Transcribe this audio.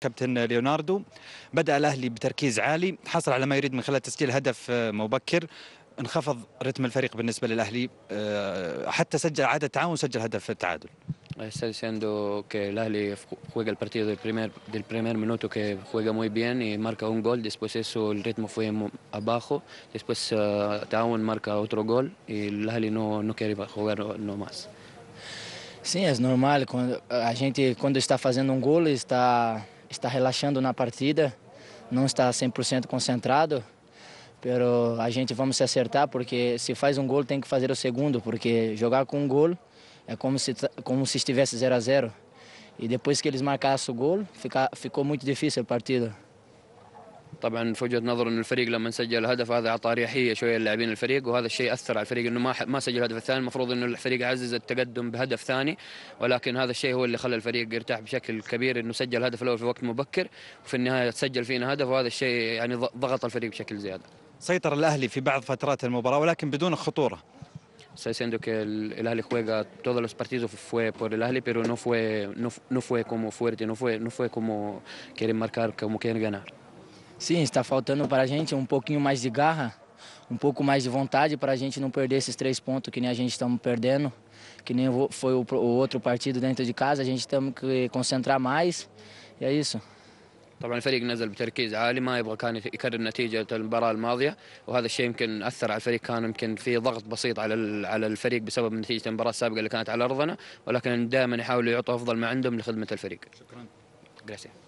كابتن ليوناردو بدأ الأهلي بتركيز عالي حصل على ما يريد من خلال تسجيل هدف مبكر انخفض رتم الفريق بالنسبة للأهلي حتى سجل عادة تعاون سجل هدف التعادل Está diciendo que el Ali juega el partido del primer, del primer minuto, que juega muy bien y marca un gol. Después eso el ritmo fue abajo. Después uh, Taun marca otro gol y el Ali no, no quiere jugar no más. Sí, es normal. cuando, a gente, cuando está haciendo un gol, está está relaxando na partida, não está 100% concentrado, pero a gente vamos se acertar porque se faz um gol tem que fazer o segundo, porque jogar com um gol é como se como se estivesse 0 a 0. E depois que eles marcassem o gol, fica, ficou muito difícil a partida. طبعا في وجهه نظر ان الفريق لما سجل هدف هذا اعطى ريحيه شويه للاعبين الفريق وهذا الشيء اثر على الفريق انه ما ما سجل الهدف الثاني المفروض انه الفريق عزز التقدم بهدف ثاني ولكن هذا الشيء هو اللي خلى الفريق يرتاح بشكل كبير انه سجل الهدف الاول في وقت مبكر وفي النهايه تسجل فينا هدف وهذا الشيء يعني ضغط الفريق بشكل زياده. سيطر الاهلي في بعض فترات المباراه ولكن بدون خطوره. está diciendo que el, el, Ali juega todos los partidos fue por el Ali pero no fue, no, no fue como fuerte, no fue, no fue como quieren marcar, como quieren ganar. Sim, está faltando para a gente um pouquinho mais de garra, um pouco mais de vontade para a gente não perder esses três pontos que nem a gente estamos perdendo, que nem foi o outro partido dentro de casa. A gente tem que concentrar mais e é isso. طبعا الفريق نزل بتركيز عالي ما يبغى كان يكرر نتيجه المباراه الماضيه وهذا الشيء يمكن اثر على الفريق كان يمكن في ضغط بسيط على على الفريق بسبب نتيجه المباراه السابقه اللي كانت على ارضنا ولكن دائما يحاولوا يعطوا افضل ما عندهم لخدمه الفريق. شكرا. Gracias.